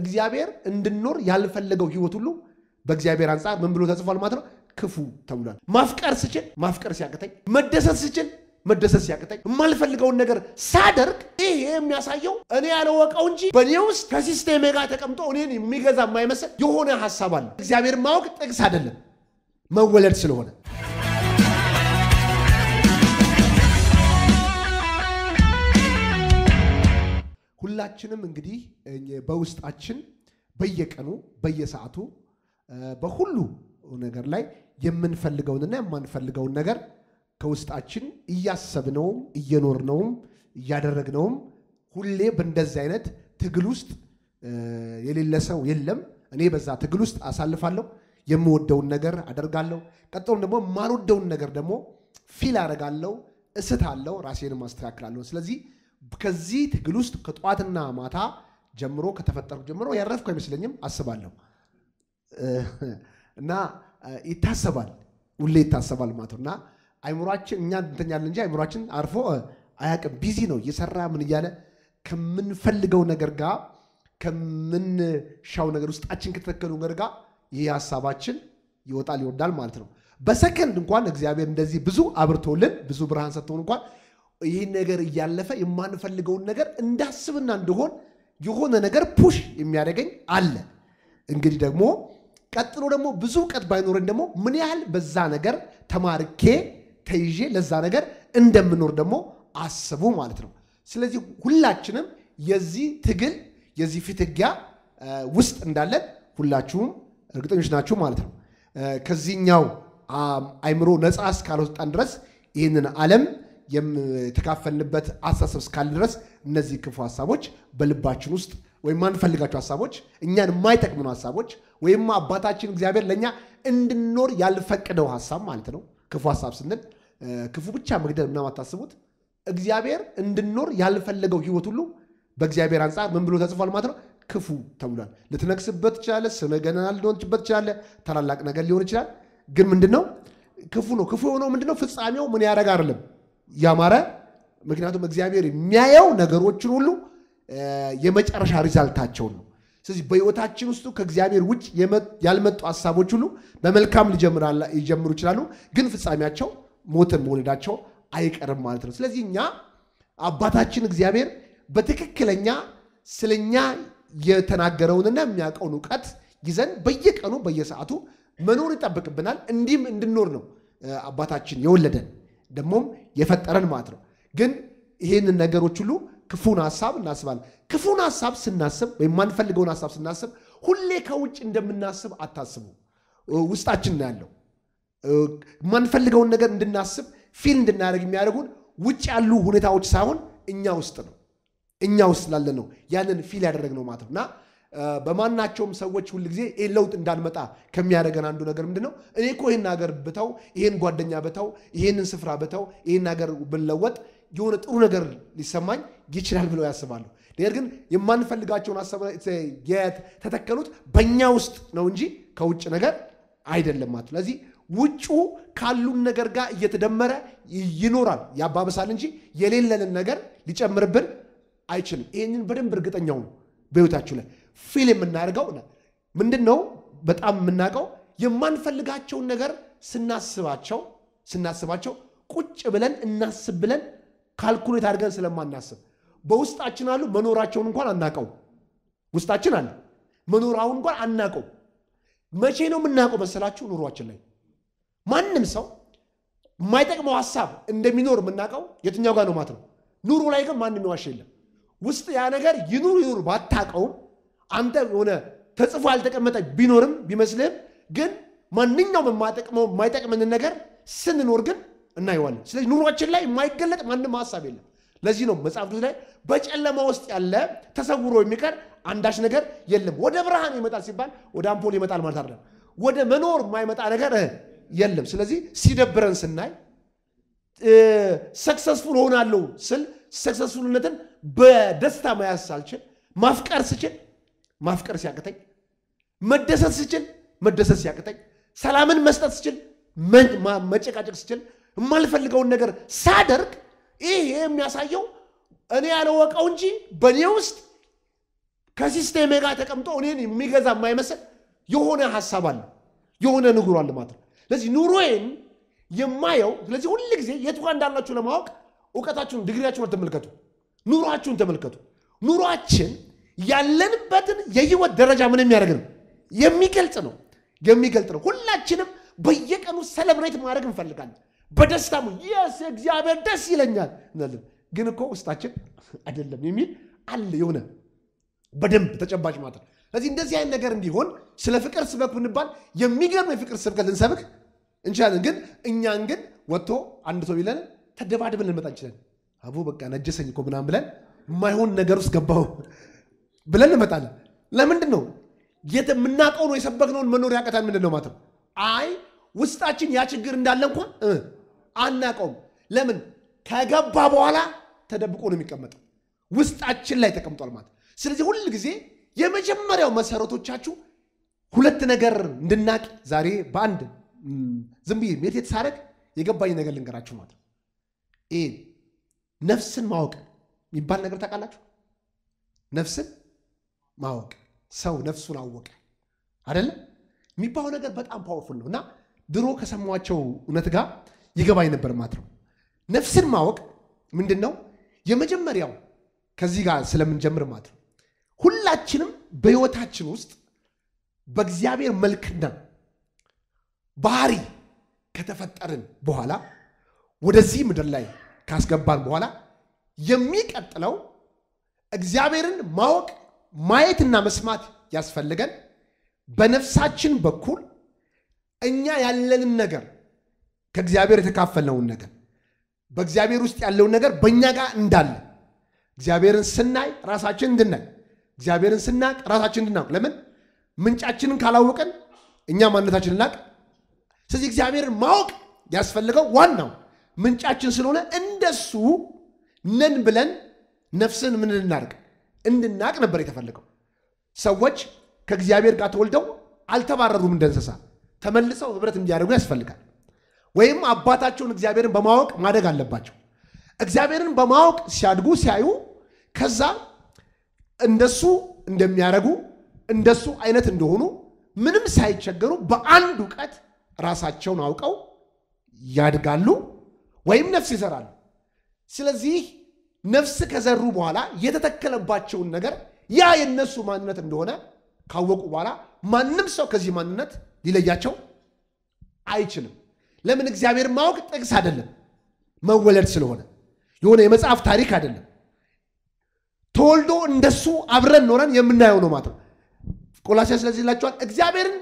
እግዚአብሔር እንድንኖር ያልፈለገው ህይወት ሁሉ በእግዚአብሔር አንጻር ምን ብሎ ተጽፏል ማለት ነው? ክፉ ተብሏል። ማፍቀር ስችል ማፍቀር ሲያቅተኝ፣ መደሰት ስችል መደሰት ሲያቅተኝ፣ የማልፈልገውን ነገር ሳደርግ ይሄ የሚያሳየው እኔ ያለወቀው እንጂ በእኔ ውስጥ ከሲስቴሜ ጋር ተቀምጦ እኔን የሚገዛ የማይመስል የሆነ ሀሳብ አለ። እግዚአብሔር ማወቅ ጥቅስ አይደለም መወለድ ስለሆነ ሁላችንም እንግዲህ በውስጣችን በየቀኑ በየሰዓቱ በሁሉ ነገር ላይ የምንፈልገውንና የማንፈልገውን ነገር ከውስጣችን እያሰብነውም እየኖርነውም እያደረግነውም ሁሌ በእንደዚህ አይነት ትግል ውስጥ የሌለ ሰው የለም። እኔ በዛ ትግል ውስጥ አሳልፋለሁ። የምወደውን ነገር አደርጋለሁ። ቀጥሎም ደግሞ የማልወደውን ነገር ደግሞ ፊል አደርጋለሁ፣ እስታለሁ፣ ራሴንም አስተካክላለሁ። ስለዚህ ከዚህ ትግል ውስጥ ከጠዋትና ማታ ጀምሮ ከተፈጠርኩ ጀምሮ ያረፍኩ አይመስለኝም አስባለሁ እና ይታሰባል፣ ሁሌ ይታሰባል ማለት ነው እና አይምሯችን እኛ እንተኛለን እንጂ አይምሯችን አርፎ አያውቅም። ቢዚ ነው እየሰራ ምን እያለ ከምንፈልገው ነገር ጋር ከምንሻው ነገር ውስጣችን ከተተከሉ ነገር ጋር ይህ ሀሳባችን ይወጣል ይወርዳል ማለት ነው። በሰከንድ እንኳን እግዚአብሔር እንደዚህ ብዙ አብርቶልን ብዙ ብርሃን ሰጥቶን እንኳን ይህን ነገር እያለፈ የማንፈልገውን ነገር እንዳስብና እንደሆን የሆነ ነገር ፑሽ የሚያደገኝ አለ። እንግዲህ ደግሞ ቀጥሎ ደግሞ ብዙ እውቀት ባይኖረን ደግሞ ምን ያህል በዛ ነገር ተማርኬ ተይዤ ለዛ ነገር እንደምኖር ደግሞ አስቡ ማለት ነው። ስለዚህ ሁላችንም የዚህ ትግል የዚህ ፍትጊያ ውስጥ እንዳለን ሁላችሁም እርግጠኞች ናችሁ ማለት ነው። ከዚህኛው አእምሮ ነፃ እስካልወጣን ድረስ ይህንን ዓለም የተካፈልንበት አስተሳሰብ እስካለ ድረስ እነዚህ ክፉ ሀሳቦች በልባችን ውስጥ ወይም ማንፈልጋቸው ሀሳቦች፣ እኛን የማይጠቅሙን ሀሳቦች ወይም አባታችን እግዚአብሔር ለእኛ እንድንኖር ያልፈቀደው ሀሳብ ማለት ነው። ክፉ ሀሳብ ስንል ክፉ ብቻ መግደል ምናምን አታስቡት። እግዚአብሔር እንድንኖር ያልፈለገው ህይወት ሁሉ በእግዚአብሔር አንጻር ምን ብሎ ተጽፏል ማለት ነው? ክፉ ተብሏል። ልትነግስበት ትችላለ፣ ስመ ገናና ትችላለ፣ ታላላቅ ነገር ሊሆን ይችላል። ግን ምንድን ነው ክፉ ነው። ክፉ የሆነው ምንድነው? ፍጻሜው ምን ያደረግ አይደለም ያማረ ምክንያቱም እግዚአብሔር የሚያየው ነገሮችን ሁሉ የመጨረሻ ሪዛልታቸውን ነው። ስለዚህ በሕይወታችን ውስጥ ከእግዚአብሔር ውጭ ያልመጡ ሀሳቦች ሁሉ በመልካም ሊጀምሩ ይችላሉ፣ ግን ፍጻሜያቸው ሞትን መውለዳቸው አይቀርም ማለት ነው። ስለዚህ እኛ አባታችን እግዚአብሔር በትክክለኛ ስለኛ የተናገረውንና የሚያውቀውን እውቀት ይዘን በየቀኑ በየሰዓቱ መኖር ይጠብቅብናል። እንዲህም እንድንኖር ነው አባታችን የወለደን። ደግሞም የፈጠረን ማለት ነው። ግን ይህንን ነገሮች ሁሉ ክፉን ሀሳብ እናስባለን። ክፉን ሀሳብ ስናስብ ወይም የማንፈልገውን ሀሳብ ስናስብ ሁሌ ከውጭ እንደምናስብ አታስቡ። ውስጣችን ነው ያለው። የማንፈልገውን ነገር እንድናስብ ፊል እንድናደርግ የሚያደርጉን ውጭ ያሉ ሁኔታዎች ሳይሆን እኛ ውስጥ ነው እኛ ውስጥ ላለ ነው ያንን ፊል ያደረግነው ማለት ነው እና በማናቸውም ሰዎች ሁልጊዜ ይህ ለውጥ እንዳንመጣ ከሚያደርገን አንዱ ነገር ምንድን ነው? እኔ እኮ ይህን ሀገር ብተው፣ ይህን ጓደኛ ብተው፣ ይህንን ስፍራ ብተው፣ ይህን ሀገር ብለወጥ የሆነ ጥሩ ነገር ሊሰማኝ ይችላል ብለው ያስባሉ። ነገር ግን የማንፈልጋቸውን የተተከሉት በእኛ ውስጥ ነው እንጂ ከውጭ ነገር አይደለም። ስለዚህ ውጩ ካሉን ነገር ጋር እየተደመረ ይኖራል፣ ያባበሳል እንጂ የሌለንን ነገር ሊጨምርብን አይችልም። ይህንን በደንብ እርግጠኛው ነው በህይወታችሁ ላይ ፊል የምናደርገው ምንድን ነው? በጣም የምናውቀው የማንፈልጋቸውን ነገር ስናስባቸው ስናስባቸው ቁጭ ብለን እናስብ ብለን ካልኩሌት አድርገን ስለማናስብ በውስጣችን አሉ መኖራቸውን እንኳን አናቀው። ውስጣችን አለ መኖራውን እንኳን አናቀው። መቼ ነው የምናውቀው መሰላችሁ? ኑሯችን ላይ ማንም ሰው የማይጠቅመው ሀሳብ እንደሚኖር የምናውቀው የትኛው ጋር ነው ማለት ነው። ኑሮ ላይ ግን ማንም የዋሽ የለም። ውስጥ ያ ነገር ይኑር ይኑር ባታቀውም አንተ የሆነ ተጽፎ ያልተቀመጠ ቢኖርም ቢመስልህም ግን ማንኛውም የማጠቅመው የማይጠቅመንን ነገር ስንኖር ግን እናየዋለን። ስለዚህ ኑሯችን ላይ የማይገለጥ ማንም ሀሳብ የለም። ለዚህ ነው መጽሐፍ ቅዱስ ላይ በጨለማ ውስጥ ያለ ተሰውሮ የሚቀር አንዳች ነገር የለም። ወደ ብርሃን ይመጣል ሲባል ወደ አምፖል ይመጣል ማለት አይደለም። ወደ መኖር የማይመጣ ነገር የለም። ስለዚህ ሲደብረን ስናይ ሰክሰስፉል ሆናለሁ ስል ሰክሰስፉልነትን በደስታ መያዝ ሳልችል ማፍቀር ስችል ማፍቀር ሲያቅተኝ፣ መደሰት ስችል መደሰት ሲያቅተኝ፣ ሰላምን መስጠት ስችል መጨቃጨቅ ስችል፣ የማልፈልገውን ነገር ሳደርግ ይሄ የሚያሳየው እኔ ያለወቀው እንጂ በእኔ ውስጥ ከሲስቴሜ ጋር ተቀምጦ እኔን የሚገዛ የማይመስል የሆነ ሀሳብ አለ፣ የሆነ ንጉሮ አለ ማለት ነው። ስለዚህ ኑሮዬን የማየው ስለዚህ ሁል ጊዜ የቱ ጋር እንዳላችሁ ለማወቅ እውቀታችሁን፣ ዲግሪያችሁን ተመልከቱ፣ ኑሯችሁን ተመልከቱ። ኑሯችን ያለንበትን የህይወት ደረጃ ምን የሚያደርግ ነው? የሚገልጽ ነው የሚገልጥ ነው። ሁላችንም በየቀኑ ሰለብሬት ማድረግ እንፈልጋለን። በደስታ የስ እግዚአብሔር ደስ ይለኛል እናለን። ግን እኮ ውስጣችን አይደለም የሚል አለ የሆነ በደንብ ተጨባጭ ማለት ነው። ስለዚህ እንደዚህ አይነት ነገር እንዲሆን ስለ ፍቅር ስበክ ብንባል የሚገርም የፍቅር ስብከት ልንሰብክ እንችላለን። ግን እኛን ግን ወጥቶ አንድ ሰው ቢለን ተደባድበን ልንመጣ እንችላለን። አቡ በቃ ነጀሰኝ እኮ ምናምን ብለን የማይሆን ነገር ውስጥ ገባው ብለን እንመጣለን። ለምንድን ነው የምናውቀው ነው የሰበክነውን መኖር ያቀታል? ምንድን ነው ማለት አይ ውስጣችን ያ ችግር እንዳለ እንኳን አናውቀውም። ለምን ከገባ በኋላ ተደብቆ ነው የሚቀመጠው፣ ውስጣችን ላይ ተቀምጧል ማለት። ስለዚህ ሁል ጊዜ የመጀመሪያው መሰረቶቻችሁ ሁለት ነገር እንድናቅ ዛሬ በአንድ ዝም ብዬ ሜት የተሳረግ የገባኝ ነገር ልንገራችሁ ማለት ነው። ነፍስን ማወቅ የሚባል ነገር ታውቃላችሁ? ነፍስን ማወቅ ሰው ነፍሱን አወቀ አይደለም የሚባለው ነገር በጣም ፓወርፉል ነው እና ድሮ ከሰማቸው እውነት ጋር ይገባኝ ነበር ማለት ነው። ነፍስን ማወቅ ምንድን ነው? የመጀመሪያው ከዚህ ጋር ስለምንጀምር ማለት ነው። ሁላችንም በህይወታችን ውስጥ በእግዚአብሔር መልክና ባህሪ ከተፈጠርን በኋላ ወደዚህ ምድር ላይ ካስገባን በኋላ የሚቀጥለው እግዚአብሔርን ማወቅ ማየትና መስማት ያስፈልገን። በነፍሳችን በኩል እኛ ያለንን ነገር ከእግዚአብሔር የተካፈልነውን ነገር በእግዚአብሔር ውስጥ ያለውን ነገር በእኛ ጋር እንዳለ እግዚአብሔርን ስናይ ራሳችን እንድናይ እግዚአብሔርን ስናቅ ራሳችን እንድናውቅ። ለምን ምንጫችንን ካላወቅን እኛ ማንነታችን እናቅ። ስለዚህ እግዚአብሔርን ማወቅ ያስፈልገው ዋናው ምንጫችን ስለሆነ እንደሱ ነን ብለን ነፍስን ምን እናርግ እንድናቅ ነበር የተፈለገው። ሰዎች ከእግዚአብሔር ጋር ተወልደው አልተባረሩም እንደ እንስሳ። ተመልሰው ህብረት እንዲያደርጉ ያስፈልጋል። ወይም አባታቸውን እግዚአብሔርን በማወቅ ማደግ አለባቸው። እግዚአብሔርን በማወቅ ሲያድጉ ሲያዩ ከዛ እንደሱ እንደሚያደርጉ እንደሱ አይነት እንደሆኑ ምንም ሳይቸገሩ በአንድ እውቀት ራሳቸውን አውቀው ያድጋሉ ወይም ነፍስ ይሰራሉ። ስለዚህ ነፍስ ከዘሩ በኋላ የተተከለባቸውን ነገር ያ የነሱ ማንነት እንደሆነ ካወቁ በኋላ ማንም ሰው ከዚህ ማንነት ሊለያቸው አይችልም። ለምን? እግዚአብሔር ማወቅ ጥቅስ አይደለም፣ መወለድ ስለሆነ የሆነ የመጽሐፍ ታሪክ አይደለም። ተወልዶ እንደሱ አብረን ኖረን የምናየው ነው ማለት ነው። ቆላሲያ ስለዚህ ይላቸዋል እግዚአብሔርን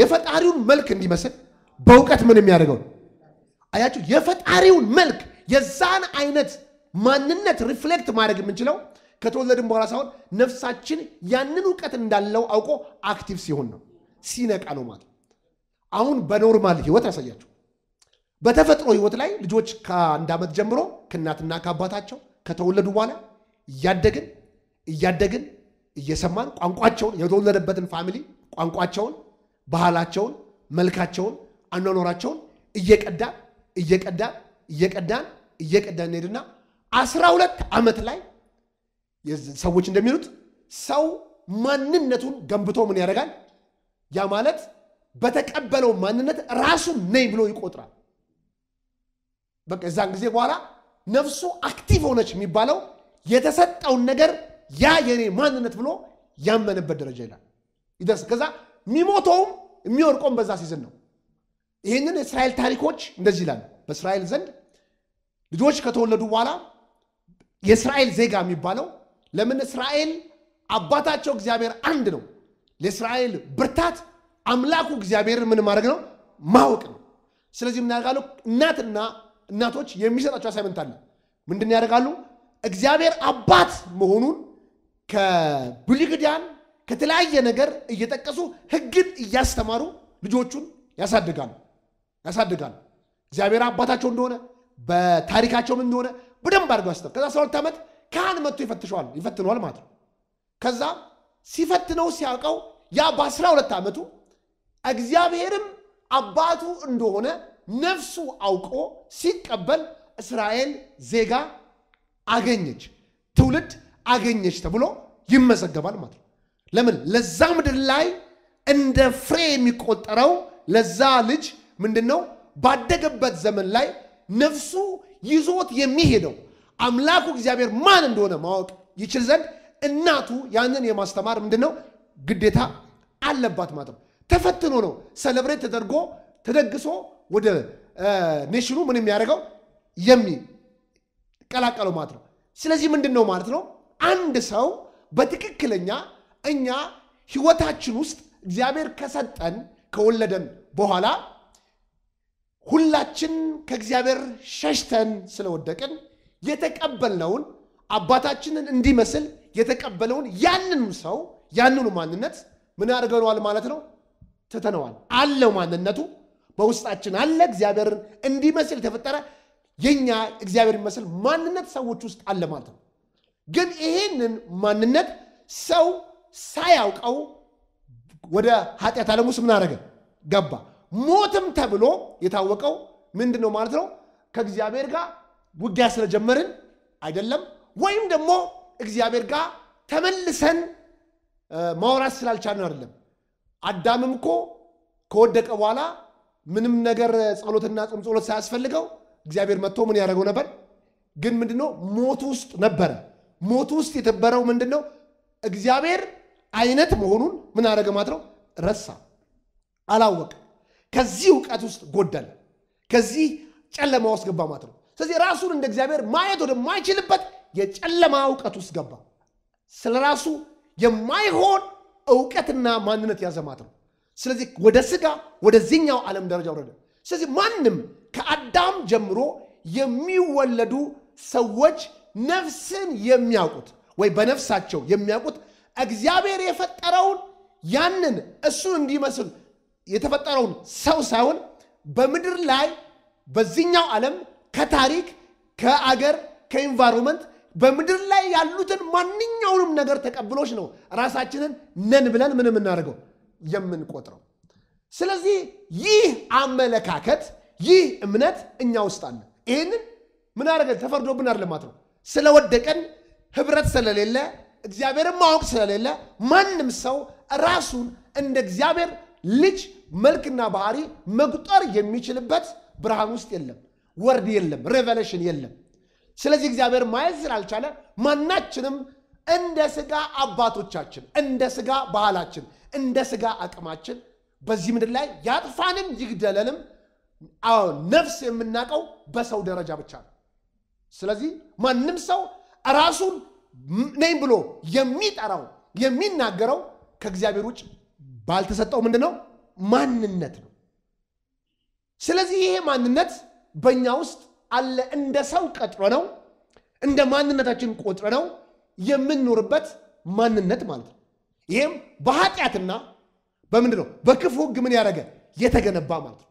የፈጣሪውን መልክ እንዲመስል በእውቀት ምን የሚያደርገው አያችሁ፣ የፈጣሪውን መልክ የዛን አይነት ማንነት ሪፍሌክት ማድረግ የምንችለው ከተወለድን በኋላ ሳይሆን ነፍሳችን ያንን እውቀት እንዳለው አውቆ አክቲቭ ሲሆን ነው፣ ሲነቃ ነው ማለት። አሁን በኖርማል ህይወት ያሳያቸው በተፈጥሮ ህይወት ላይ ልጆች ከአንድ ዓመት ጀምሮ ከእናትና ከአባታቸው ከተወለዱ በኋላ እያደግን እያደግን እየሰማን ቋንቋቸውን የተወለደበትን ፋሚሊ ቋንቋቸውን፣ ባህላቸውን፣ መልካቸውን፣ አኗኗራቸውን እየቀዳን እየቀዳን እየቀዳን እየቀዳን እንሄድና አስራ ሁለት ዓመት ላይ ሰዎች እንደሚሉት ሰው ማንነቱን ገንብቶ ምን ያደርጋል? ያ ማለት በተቀበለው ማንነት ራሱን ነኝ ብሎ ይቆጥራል። በቃ እዛን ጊዜ በኋላ ነፍሱ አክቲቭ ሆነች የሚባለው የተሰጠውን ነገር ያ የኔ ማንነት ብሎ ያመነበት ደረጃ ይላል ይደርስ። ከዛ የሚሞተውም የሚወርቆም በዛ ሲዝን ነው። ይህንን የእስራኤል ታሪኮች እንደዚህ ይላሉ። በእስራኤል ዘንድ ልጆች ከተወለዱ በኋላ የእስራኤል ዜጋ የሚባለው ለምን እስራኤል አባታቸው እግዚአብሔር አንድ ነው። ለእስራኤል ብርታት አምላኩ እግዚአብሔር ምን ማድረግ ነው? ማወቅ ነው። ስለዚህ ምን ያደርጋሉ? እናትና እናቶች የሚሰጣቸው አሳይመንት አለ። ምንድን ያደርጋሉ? እግዚአብሔር አባት መሆኑን ከብሉይ ኪዳን ከተለያየ ነገር እየጠቀሱ ህግን እያስተማሩ ልጆቹን ያሳድጋሉ ያሳድጋሉ እግዚአብሔር አባታቸው እንደሆነ በታሪካቸውም እንደሆነ በደንብ አድርገው ያስተው። ከዛ አስራ ሁለት ዓመት ካህን መጥቶ ይፈትሸዋል ይፈትነዋል ማለት ነው። ከዛ ሲፈትነው ሲያውቀው ያ በአስራ ሁለት ዓመቱ እግዚአብሔርም አባቱ እንደሆነ ነፍሱ አውቆ ሲቀበል እስራኤል ዜጋ አገኘች፣ ትውልድ አገኘች ተብሎ ይመዘገባል ማለት ነው። ለምን ለዛ ምድር ላይ እንደ ፍሬ የሚቆጠረው ለዛ ልጅ ምንድን ነው ባደገበት ዘመን ላይ ነፍሱ ይዞት የሚሄደው አምላኩ እግዚአብሔር ማን እንደሆነ ማወቅ ይችል ዘንድ እናቱ ያንን የማስተማር ነው ግዴታ አለባት ማለት ነው። ተፈትኖ ነው ሰለብሬት ተደርጎ ተደግሶ ወደ ኔሽኑ ምን የሚያደርገው የሚቀላቀለው ማለት ነው። ስለዚህ ምንድን ነው ማለት ነው አንድ ሰው በትክክለኛ እኛ ህይወታችን ውስጥ እግዚአብሔር ከሰጠን ከወለደን በኋላ ሁላችን ከእግዚአብሔር ሸሽተን ስለወደቅን የተቀበልነውን አባታችንን እንዲመስል የተቀበለውን ያንኑ ሰው ያንኑ ማንነት ምን አድርገነዋል ማለት ነው? ትተነዋል። አለው ማንነቱ በውስጣችን አለ። እግዚአብሔርን እንዲመስል የተፈጠረ የኛ እግዚአብሔር የሚመስል ማንነት ሰዎች ውስጥ አለ ማለት ነው። ግን ይሄንን ማንነት ሰው ሳያውቀው ወደ ኃጢአት ዓለም ውስጥ ምን አደረገ? ገባ። ሞትም ተብሎ የታወቀው ምንድን ነው ማለት ነው? ከእግዚአብሔር ጋር ውጊያ ስለጀመርን አይደለም፣ ወይም ደግሞ እግዚአብሔር ጋር ተመልሰን ማውራት ስላልቻልን አይደለም። አዳምም እኮ ከወደቀ በኋላ ምንም ነገር ጸሎትና ጾም ጸሎት ሳያስፈልገው እግዚአብሔር መጥቶ ምን ያደረገው ነበር? ግን ምንድነው ሞት ውስጥ ነበረ። ሞት ውስጥ የተበረው ምንድነው እግዚአብሔር አይነት መሆኑን ምን አደረገ ማለት ነው? ረሳ፣ አላወቀ። ከዚህ እውቀት ውስጥ ጎደለ፣ ከዚህ ጨለማ ውስጥ ገባ ማለት ነው። ስለዚህ ራሱን እንደ እግዚአብሔር ማየት ወደማይችልበት የጨለማ እውቀት ውስጥ ገባ። ስለ ራሱ የማይሆን እውቀትና ማንነት ያዘ ማለት ነው። ስለዚህ ወደ ስጋ ወደዚህኛው ዓለም ደረጃ ወረደ። ስለዚህ ማንም ከአዳም ጀምሮ የሚወለዱ ሰዎች ነፍስን የሚያውቁት ወይ በነፍሳቸው የሚያውቁት እግዚአብሔር የፈጠረውን ያንን እሱን እንዲመስል የተፈጠረውን ሰው ሳይሆን በምድር ላይ በዚህኛው ዓለም ከታሪክ ከአገር ከኢንቫይሮንመንት በምድር ላይ ያሉትን ማንኛውንም ነገር ተቀብሎች ነው ራሳችንን ነን ብለን ምን የምናደርገው የምንቆጥረው። ስለዚህ ይህ አመለካከት ይህ እምነት እኛ ውስጥ አለ። ይህንን ምን አደረገን? ተፈርዶብን አይደለም ነው። ስለወደቀን ህብረት ስለሌለ እግዚአብሔርን ማወቅ ስለሌለ ማንም ሰው ራሱን እንደ እግዚአብሔር ልጅ መልክና ባህሪ መቁጠር የሚችልበት ብርሃን ውስጥ የለም፣ ወርድ የለም፣ ሬቨሌሽን የለም። ስለዚህ እግዚአብሔር ማየት ስላልቻለ ማናችንም እንደ ስጋ አባቶቻችን፣ እንደ ስጋ ባህላችን፣ እንደ ስጋ አቅማችን በዚህ ምድር ላይ ያጥፋንም ይግደለንም ነፍስ የምናውቀው በሰው ደረጃ ብቻ ነው። ስለዚህ ማንም ሰው ራሱን ነኝ ብሎ የሚጠራው የሚናገረው ከእግዚአብሔር ውጭ ባልተሰጠው ምንድን ነው ማንነት ነው። ስለዚህ ይሄ ማንነት በእኛ ውስጥ አለ። እንደ ሰው ቀጥሮ ነው እንደ ማንነታችን ቆጥረ ነው የምንኖርበት ማንነት ማለት ነው። ይህም በኃጢአትና በምንድን ነው በክፉ ህግ ምን ያደረገ የተገነባ ማለት ነው።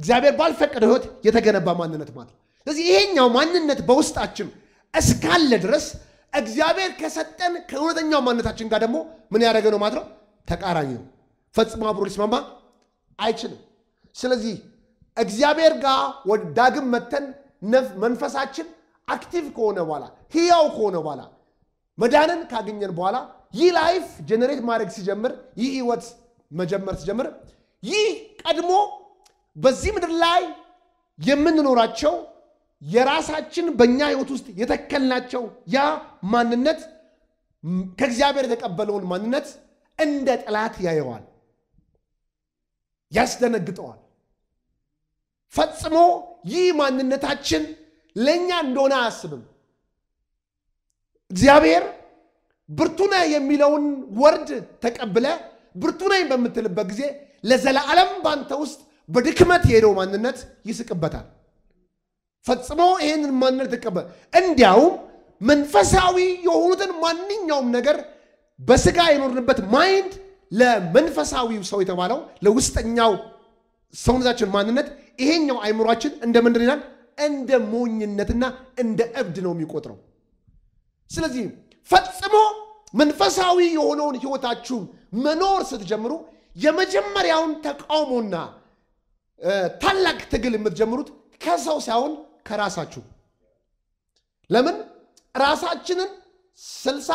እግዚአብሔር ባልፈቀደ ህይወት የተገነባ ማንነት ማለት ነው። ስለዚህ ይሄኛው ማንነት በውስጣችን እስካለ ድረስ እግዚአብሔር ከሰጠን ከእውነተኛው ማንነታችን ጋር ደግሞ ምን ያደረገ ነው ማለት ነው ተቃራኒ ነው። ፈጽሞ አብሮ ሊስማማ አይችልም። ስለዚህ እግዚአብሔር ጋር ወዳግም ዳግም መተን መንፈሳችን አክቲቭ ከሆነ በኋላ ህያው ከሆነ በኋላ መዳንን ካገኘን በኋላ ይህ ላይፍ ጀነሬት ማድረግ ሲጀምር ይህ ህይወት መጀመር ሲጀምር ይህ ቀድሞ በዚህ ምድር ላይ የምንኖራቸው የራሳችን በእኛ ህይወት ውስጥ የተከልናቸው ያ ማንነት ከእግዚአብሔር የተቀበለውን ማንነት እንደ ጠላት ያየዋል፣ ያስደነግጠዋል። ፈጽሞ ይህ ማንነታችን ለእኛ እንደሆነ አያስብም። እግዚአብሔር ብርቱነ የሚለውን ወርድ ተቀብለ ብርቱነ በምትልበት ጊዜ ለዘላለም ባንተ ውስጥ በድክመት የሄደው ማንነት ይስቅበታል። ፈጽሞ ይህንን ማንነት ተቀበል። እንዲያውም መንፈሳዊ የሆኑትን ማንኛውም ነገር በስጋ የኖርንበት ማይንድ ለመንፈሳዊው ሰው የተባለው ለውስጠኛው ሰውነታችን ማንነት ይሄኛው አይምሯችን እንደ ምንድን ይላል? እንደ ሞኝነትና እንደ እብድ ነው የሚቆጥረው። ስለዚህ ፈጽሞ መንፈሳዊ የሆነውን ህይወታችሁ መኖር ስትጀምሩ የመጀመሪያውን ተቃውሞና ታላቅ ትግል የምትጀምሩት ከሰው ሳይሆን ከራሳችሁ። ለምን ራሳችንን ስልሳ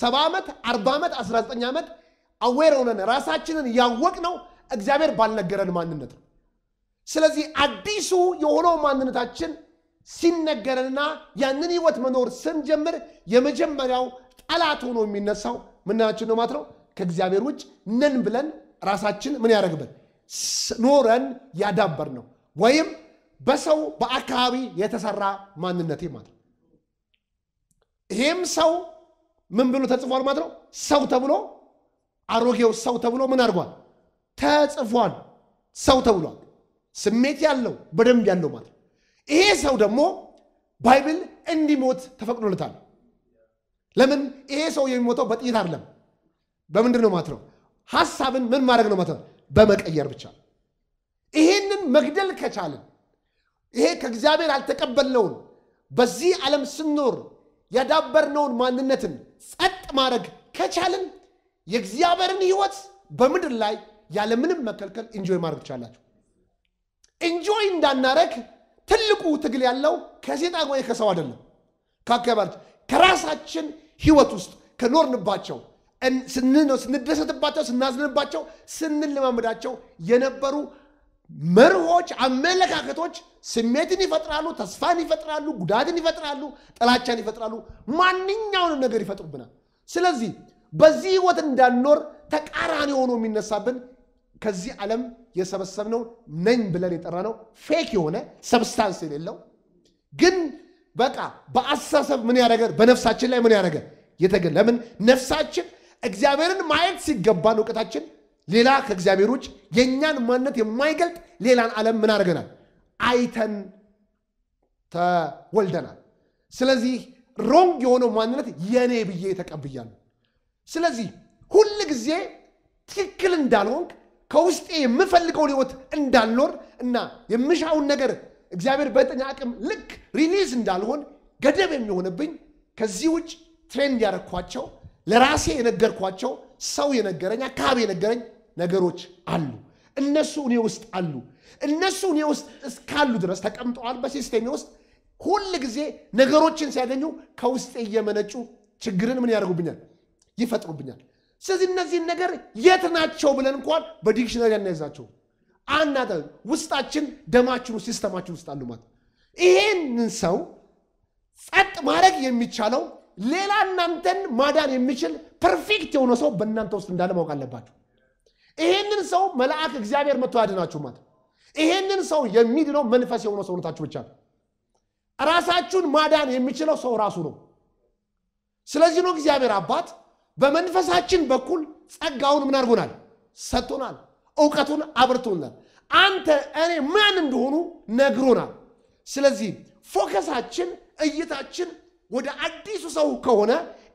ሰባ ዓመት አርባ ዓመት አስራ ዘጠኝ ዓመት አዌር ሆነን ራሳችንን ያወቅ ነው እግዚአብሔር ባልነገረን ማንነት ነው። ስለዚህ አዲሱ የሆነው ማንነታችን ሲነገረንና ያንን ህይወት መኖር ስንጀምር የመጀመሪያው ጠላት ሆኖ የሚነሳው ምናችን ነው ማለት ነው። ከእግዚአብሔር ውጭ ነን ብለን ራሳችን ምን ያደረግብን ኖረን ያዳበር ነው ወይም በሰው በአካባቢ የተሰራ ማንነቴ ማለት ነው። ይሄም ሰው ምን ብሎ ተጽፏል ማለት ነው? ሰው ተብሎ አሮጌው ሰው ተብሎ ምን አድርጓል? ተጽፏል። ሰው ተብሏል። ስሜት ያለው በደንብ ያለው ማለት ነው። ይሄ ሰው ደግሞ ባይብል እንዲሞት ተፈቅዶለታል። ለምን? ይሄ ሰው የሚሞተው በጥይት አይደለም። በምንድን ነው ማለት ነው? ሀሳብን ምን ማድረግ ነው ማለት ነው? በመቀየር ብቻ። ይሄንን መግደል ከቻልን ይሄ ከእግዚአብሔር አልተቀበልነውን በዚህ ዓለም ስንኖር ያዳበርነውን ማንነትን ጸጥ ማድረግ ከቻልን የእግዚአብሔርን ህይወት በምድር ላይ ያለምንም መከልከል እንጆይ ማድረግ ትቻላችሁ። እንጆይ እንዳናረግ ትልቁ ትግል ያለው ከሴጣን ወይ ከሰው አይደለም፣ ከአካባቢያችን ከራሳችን ህይወት ውስጥ ከኖርንባቸው ስንደሰትባቸው፣ ስናዝንባቸው፣ ስንለማመዳቸው የነበሩ መርሆች፣ አመለካከቶች ስሜትን ይፈጥራሉ፣ ተስፋን ይፈጥራሉ፣ ጉዳትን ይፈጥራሉ፣ ጥላቻን ይፈጥራሉ፣ ማንኛውንም ነገር ይፈጥሩብናል። ስለዚህ በዚህ ህይወት እንዳንኖር ተቃራኒ ሆኖ የሚነሳብን ከዚህ ዓለም የሰበሰብነው ነኝ ብለን የጠራነው ፌክ የሆነ ሰብስታንስ የሌለው ግን በቃ በአስተሳሰብ ምን ያደረገ በነፍሳችን ላይ ምን ያደረገ ለምን ነፍሳችን እግዚአብሔርን ማየት ሲገባን እውቀታችን ሌላ ከእግዚአብሔር ውጭ የእኛን ማንነት የማይገልጥ ሌላን ዓለም ምን አድርገናል? አይተን ተወልደናል። ስለዚህ ሮንግ የሆነው ማንነት የኔ ብዬ ተቀብያለሁ። ስለዚህ ሁል ጊዜ ትክክል እንዳልሆንክ ከውስጤ የምፈልገውን ህይወት እንዳልኖር እና የምሻውን ነገር እግዚአብሔር በጠኝ አቅም ልክ ሪሊዝ እንዳልሆን ገደብ የሚሆንብኝ ከዚህ ውጭ ትሬንድ ያደረግኳቸው ለራሴ የነገርኳቸው ሰው የነገረኝ አካባቢ የነገረኝ ነገሮች አሉ። እነሱ እኔ ውስጥ አሉ። እነሱ እኔ ውስጥ እስካሉ ድረስ ተቀምጠዋል በሲስቴሜ ውስጥ ሁል ጊዜ ነገሮችን ሲያገኙ ከውስጤ እየመነጩ ችግርን ምን ያደርጉብኛል? ይፈጥሩብኛል። ስለዚህ እነዚህን ነገር የት ናቸው ብለን እንኳን በዲክሽነሪ አናይዛቸው አና ውስጣችን ደማችን ሲስተማችን ውስጥ አሉ ማለት ይሄንን ሰው ጸጥ ማድረግ የሚቻለው ሌላ እናንተን ማዳን የሚችል ፐርፌክት የሆነ ሰው በእናንተ ውስጥ እንዳለ ማወቅ አለባችሁ። ይሄንን ሰው መልአክ እግዚአብሔር መጥቶ ያድናችሁ ማለት ይሄንን ሰው የሚድነው መንፈስ የሆነ ሰውነታችሁ ብቻ ነው። ራሳችሁን ማዳን የሚችለው ሰው ራሱ ነው። ስለዚህ ነው እግዚአብሔር አባት በመንፈሳችን በኩል ጸጋውን ምን አድርጎናል? ሰጥቶናል። እውቀቱን አብርቶናል። አንተ እኔ ማን እንደሆኑ ነግሮናል። ስለዚህ ፎከሳችን እይታችን ወደ አዲሱ ሰው ከሆነ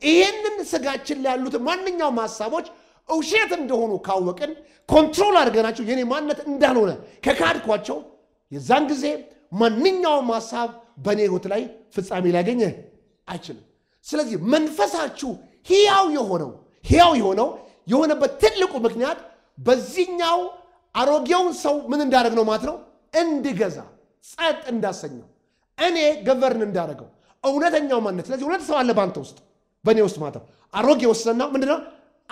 ይህንን ስጋችን ላይ ያሉትን ማንኛውም ሀሳቦች ውሸት እንደሆኑ ካወቅን ኮንትሮል አድርገናቸው የኔ ማንነት እንዳልሆነ ከካድኳቸው የዛን ጊዜ ማንኛውም ሀሳብ በእኔ ህይወት ላይ ፍጻሜ ሊያገኝ አይችልም። ስለዚህ መንፈሳችሁ ሕያው የሆነው ሕያው የሆነው የሆነበት ትልቁ ምክንያት በዚህኛው አሮጌውን ሰው ምን እንዳደረግ ነው ማለት ነው እንድገዛ ጸጥ እንዳሰኘው እኔ ገቨርን እንዳደረገው እውነተኛው ማንነት። ስለዚህ እውነት ሰው አለ በአንተ ውስጥ በእኔ ውስጥ ማለት ነው። አሮጌ ወስነና ምንድነው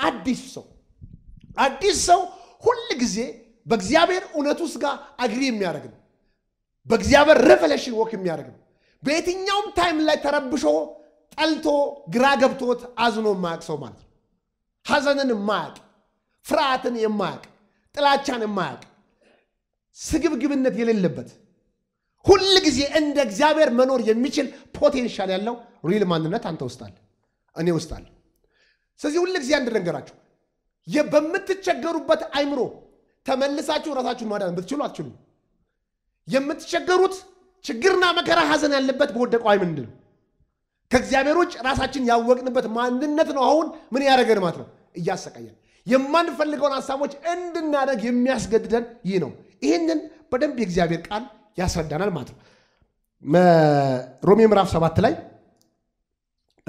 አዲስ ሰው አዲስ ሰው ሁል ጊዜ በእግዚአብሔር እውነት ውስጥ ጋር አግሪ የሚያደርግ ነው። በእግዚአብሔር ሬቨሌሽን ወክ የሚያደርግ ነው። በየትኛውም ታይም ላይ ተረብሾ ጠልቶ ግራ ገብቶት አዝኖ የማያቅ ሰው ማለት ነው። ሐዘንን የማያቅ ፍርሃትን የማያቅ ጥላቻን የማያቅ ስግብግብነት የሌለበት ሁል ጊዜ እንደ እግዚአብሔር መኖር የሚችል ፖቴንሻል ያለው ሪል ማንነት አንተ ውስጥ አለ፣ እኔ ውስጥ አለ። ስለዚህ ሁል ጊዜ አንድ ነገራችሁ በምትቸገሩበት አይምሮ ተመልሳችሁ ራሳችሁን ማዳን ብትችሉ አትችሉ። የምትቸገሩት ችግርና መከራ ሀዘን ያለበት በወደቀው አይምንድ ነው። ከእግዚአብሔር ውጭ ራሳችን ያወቅንበት ማንነት ነው። አሁን ምን ያደረገን ማለት ነው? እያሰቃየን የማንፈልገውን ሀሳቦች እንድናደርግ የሚያስገድደን ይህ ነው። ይህንን በደንብ የእግዚአብሔር ቃል ያስረዳናል ማለት ነው። ሮሜ ምዕራፍ ሰባት ላይ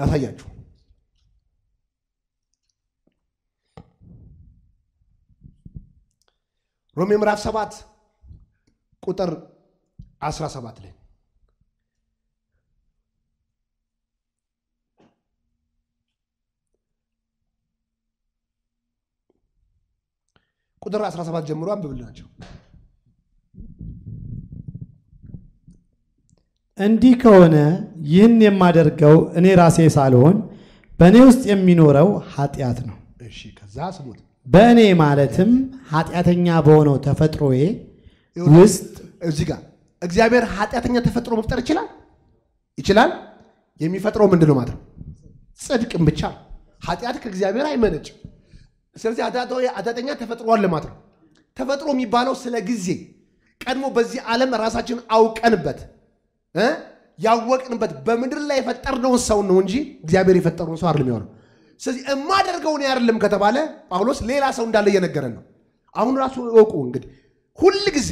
ያሳያችሁ ሮሜ ምዕራፍ 7 ቁጥር 17 ላይ ቁጥር 17 ጀምሮ አንብብልናቸው። እንዲህ ከሆነ ይህን የማደርገው እኔ ራሴ ሳልሆን በእኔ ውስጥ የሚኖረው ኃጢአት ነው። እሺ ከዛ ስሙት በእኔ ማለትም ኃጢአተኛ በሆነው ተፈጥሮዬ ውስጥ እዚህ ጋር እግዚአብሔር ኃጢአተኛ ተፈጥሮ መፍጠር ይችላል ይችላል። የሚፈጥረው ምንድን ነው ማለት ነው? ጽድቅም ብቻ። ኃጢአት ከእግዚአብሔር አይመነጭም። ስለዚህ ኃጢአተኛ ተፈጥሯል ማለት ነው። ተፈጥሮ የሚባለው ስለ ጊዜ ቀድሞ በዚህ ዓለም ራሳችን አውቀንበት ያወቅንበት በምድር ላይ የፈጠርነውን ሰው ነው እንጂ እግዚአብሔር የፈጠረውን ሰው አይደለም የሚሆነው። ስለዚህ የማደርገው እኔ አይደለም ከተባለ ጳውሎስ ሌላ ሰው እንዳለ እየነገረን ነው። አሁን ራሱ እወቁ እንግዲህ ሁል ጊዜ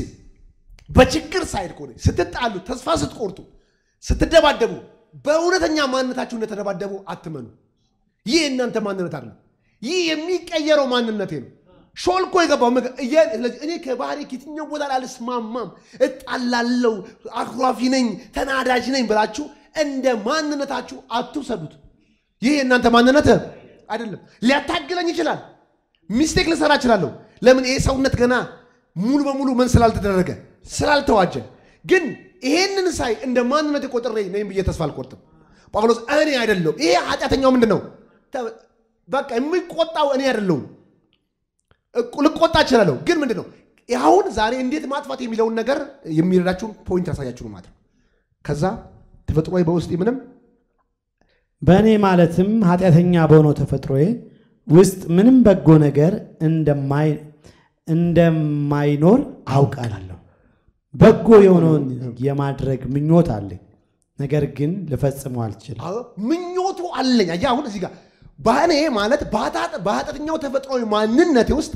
በችግር ሳይድ ከሆነ ስትጣሉ፣ ተስፋ ስትቆርጡ፣ ስትደባደቡ በእውነተኛ ማንነታችሁ እንደተደባደቡ አትመኑ። ይህ እናንተ ማንነት አይደለም። ይህ የሚቀየረው ማንነቴ ነው። ሾልኮ የገባው ስለዚህ እኔ ከባህሪ ከየትኛው ቦታ ላልስማማም፣ እጣላለው፣ አኩራፊ ነኝ፣ ተናዳጅ ነኝ ብላችሁ እንደ ማንነታችሁ አትውሰዱት። ይህ የእናንተ ማንነት አይደለም። ሊያታግለኝ ይችላል። ሚስቴክ ልሰራ እችላለሁ። ለምን ይሄ ሰውነት ገና ሙሉ በሙሉ ምን ስላልተደረገ ስላልተዋጀ። ግን ይሄንን ሳይ እንደ ማንነት ቆጥሬ ነኝ ብዬ ተስፋ አልቆርጥም። ጳውሎስ እኔ አይደለሁም። ይሄ ኃጢአተኛው ምንድን ነው? በቃ የሚቆጣው እኔ አይደለሁም። ልቆጣ እችላለሁ። ግን ምንድን ነው አሁን ዛሬ እንዴት ማጥፋት የሚለውን ነገር የሚረዳችሁን ፖይንት ያሳያችሁ ማለት ነው። ከዛ ተፈጥሯዊ በውስጤ ምንም በእኔ ማለትም ኃጢአተኛ በሆነው ተፈጥሮዬ ውስጥ ምንም በጎ ነገር እንደማይኖር አውቃለሁ። በጎ የሆነውን የማድረግ ምኞት አለኝ፣ ነገር ግን ልፈጽመው አልችልም። ምኞቱ አለኝ። አየህ፣ አሁን እዚህ ጋር በእኔ ማለት በኃጢአተኛው ተፈጥሮ ማንነቴ ውስጥ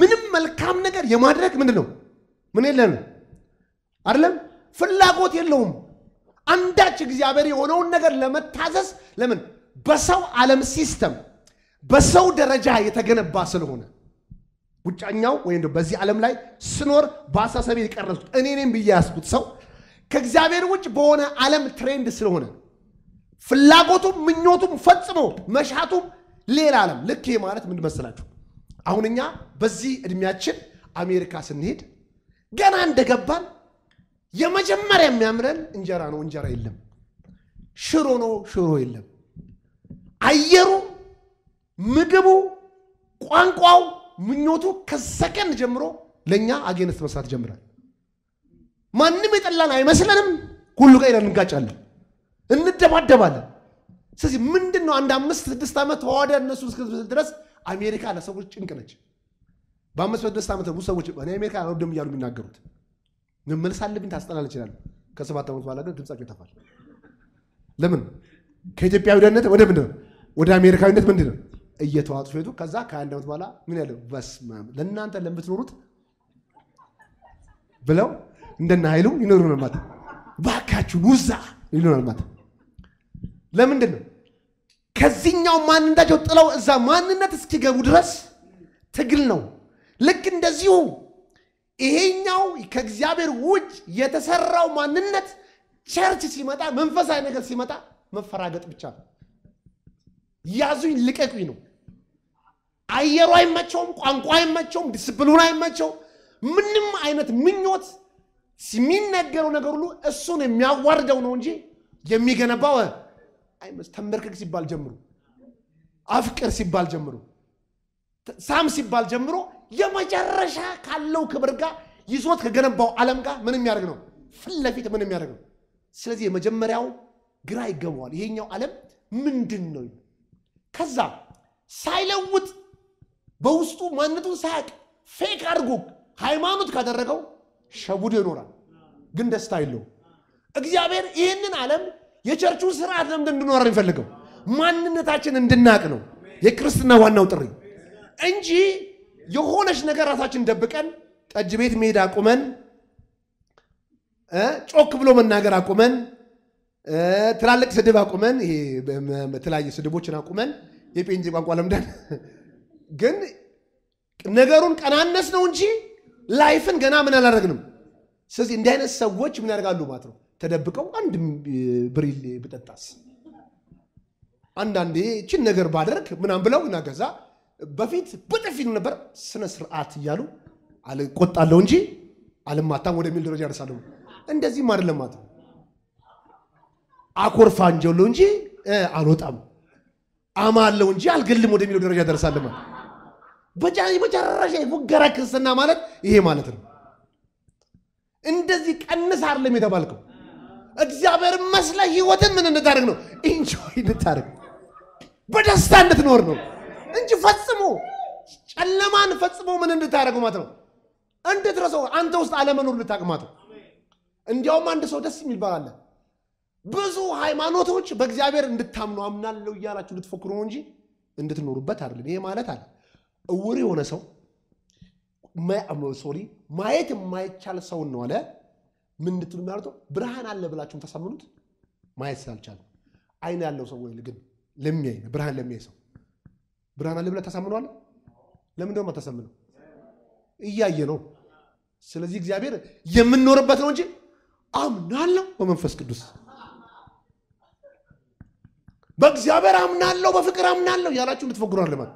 ምንም መልካም ነገር የማድረግ ምንድን ነው ምን የለን አይደለም፣ ፍላጎት የለውም አንዳች እግዚአብሔር የሆነውን ነገር ለመታዘዝ ለምን በሰው ዓለም ሲስተም በሰው ደረጃ የተገነባ ስለሆነ ውጫኛው ወይም በዚህ ዓለም ላይ ስኖር በአሳሰቤ የቀረሱት እኔ ብዬ ያስኩት ሰው ከእግዚአብሔር ውጭ በሆነ ዓለም ትሬንድ ስለሆነ ፍላጎቱም ምኞቱም ፈጽሞ መሻቱም ሌላ ዓለም። ልክ ማለት ምን መሰላችሁ? አሁን እኛ በዚህ እድሜያችን አሜሪካ ስንሄድ ገና እንደገባን የመጀመሪያ የሚያምረን እንጀራ ነው። እንጀራ የለም። ሽሮ ነው። ሽሮ የለም። አየሩ፣ ምግቡ፣ ቋንቋው፣ ምኞቱ ከሰከንድ ጀምሮ ለእኛ አጌነት መስራት ጀምራል። ማንም የጠላን አይመስለንም። ሁሉ ጋር እንጋጫለን፣ እንደባደባለን። ስለዚህ ምንድን ነው አንድ አምስት ስድስት ዓመት ተዋደ እነሱ እስክትብስል ድረስ አሜሪካ ለሰዎች ጭንቅ ነች። በአምስት በስድስት ዓመት ብዙ ሰዎች እኔ አሜሪካ እያሉ የሚናገሩት መመለስ አለብኝ ታስጠላለች ይችላል። ከሰባት ዓመት በኋላ ግን ድምጻቸው ይጠፋል። ለምን? ከኢትዮጵያዊነት ወደ ምንድን ነው ወደ አሜሪካዊነት ምንድን ነው እየተዋጡ ሲሄዱ፣ ከዛ ከአንድ ዓመት በኋላ ምን ያለው በስመ አብ ለእናንተ ለምትኖሩት ብለው እንደና ኃይሉ ይኖሩናል ማለት ባካችሁ ውዛ ይኖራል ማለት ለምንድን ነው ከዚህኛው ማንነታቸው ጥለው እዛ ማንነት እስኪገቡ ድረስ ትግል ነው። ልክ እንደዚሁ ይሄኛው ከእግዚአብሔር ውጭ የተሰራው ማንነት ቸርች ሲመጣ መንፈሳዊ ነገር ሲመጣ መፈራገጥ ብቻ ነው። ያዙኝ ልቀቁኝ ነው። አየሩ አይመቸውም፣ ቋንቋ አይመቸውም፣ ዲስፕሊኑ አይመቸውም። ምንም አይነት ምኞት የሚነገረው ነገር ሁሉ እሱን የሚያዋርደው ነው እንጂ የሚገነባው ተንበርክክ ሲባል ጀምሩ፣ አፍቅር ሲባል ጀምሩ፣ ሳም ሲባል ጀምሮ የመጨረሻ ካለው ክብር ጋር ይዞት ከገነባው ዓለም ጋር ምን የሚያደርግ ነው? ፊት ለፊት ምን የሚያደርግ ነው? ስለዚህ የመጀመሪያው ግራ ይገባዋል። ይሄኛው ዓለም ምንድን ነው? ከዛ ሳይለውጥ በውስጡ ማንነቱን ሳያቅ ፌክ አድርጎ ሃይማኖት ካደረገው ሸቡድ ይኖራል፣ ግን ደስታ የለው። እግዚአብሔር ይህንን ዓለም የቸርቹን ስርዓት ለምንድን እንድኖር የሚፈልገው ማንነታችን እንድናቅ ነው የክርስትና ዋናው ጥሪ እንጂ የሆነች ነገር ራሳችን ደብቀን ጠጅ ቤት መሄድ አቁመን ጮክ ብሎ መናገር አቁመን ትላልቅ ስድብ አቁመን ይሄ የተለያየ ስድቦችን አቁመን የጴንጤ ቋንቋ ለምደን ግን ነገሩን ቀናነስ ነው እንጂ ላይፍን ገና ምን አላደረግንም። ስለዚህ እንዲህ አይነት ሰዎች ምን ያደርጋሉ ማለት ነው ተደብቀው አንድ ብሪል ብጠጣስ አንዳንዴ ችን ነገር ባደርግ ምናም ብለው እና ገዛ በፊት በጥፊ ነበር ስነ ስርዓት እያሉ አልቆጣለሁ እንጂ አልማታም ወደሚል ደረጃ ያደርሳለሁ። እንደዚህ ለማት አይደለማት አኮርፋንጀለው እንጂ አልወጣም አማለው እንጂ አልገልም ወደሚለው ደረጃ ያደርሳለሁ። መጨረሻ የፉገራ ክርስትና ማለት ይሄ ማለት ነው። እንደዚህ ቀንስ አይደለም የተባልከው እግዚአብሔር መስለ ህይወትን ምን እንድታደርግ ነው? ኢንጆይ እንድታደርግ በደስታ እንድትኖር ነው። እንጂ ፈጽሞ ጨለማን ፈጽሞ ምን እንድታደረጉማት ነው እንድትረሰው አንተ ውስጥ አለመኖር ልታቅማት ነው። እንዲያውም አንድ ሰው ደስ የሚል ባል ብዙ ሃይማኖቶች በእግዚአብሔር እንድታምኑ አምናለሁ እያላችሁ ልትፎክሩ ነው እንጂ እንድትኖሩበት አይደለም። ይሄ ማለት አለ እውር የሆነ ሰው ሶሪ ማየት የማይቻል ሰው ነው አለ ምን እንድትሉ ማለት ብርሃን አለ ብላችሁም ተሳምኑት ማየት ስላልቻለ አይን ያለው ሰው ወይ ግን ለሚያይ ብርሃን ለሚያይ ሰው ብርሃን አለ ብለህ ታሳምነዋል? ለምን ደግሞ አታሳምነው? እያየ ነው። ስለዚህ እግዚአብሔር የምንኖርበት ነው እንጂ አምናለሁ በመንፈስ ቅዱስ በእግዚአብሔር አምናለሁ በፍቅር አምናለሁ ያላችሁ እንድትፈግሩ አለ ማለት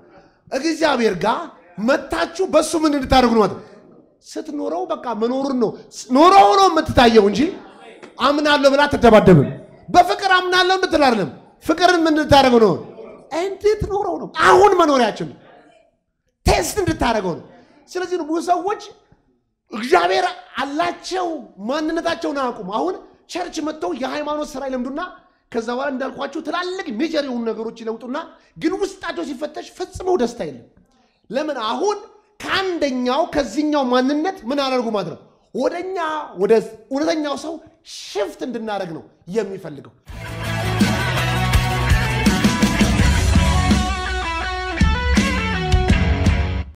እግዚአብሔር ጋር መታችሁ በእሱ ምን እንድታደርጉ ነው ማለት ስትኖረው በቃ መኖሩን ነው ኖረው ነው የምትታየው እንጂ አምናለሁ ብላ ትደባደብም በፍቅር አምናለሁ እንድትል አይደለም። ፍቅርን ምን እንድታደርገው ነው ኖረው ነው። አሁን መኖሪያችን ቴስት እንድታደርገው ነው። ስለዚህ ነው ብዙ ሰዎች እግዚአብሔር አላቸው፣ ማንነታቸውን አያውቁም። አሁን ቸርች መጥተው የሃይማኖት ስራ ይለምዱና ከዛ በኋላ እንዳልኳቸው ትላልቅ ሜጀር የሆኑ ነገሮች ይለውጡና ግን ውስጣቸው ሲፈተሽ ፈጽመው ደስታ የለም። ለምን? አሁን ከአንደኛው ከዚህኛው ማንነት ምን አደርጉ ማለት ነው ወደኛ ወደ እውነተኛው ሰው ሽፍት እንድናደርግ ነው የሚፈልገው።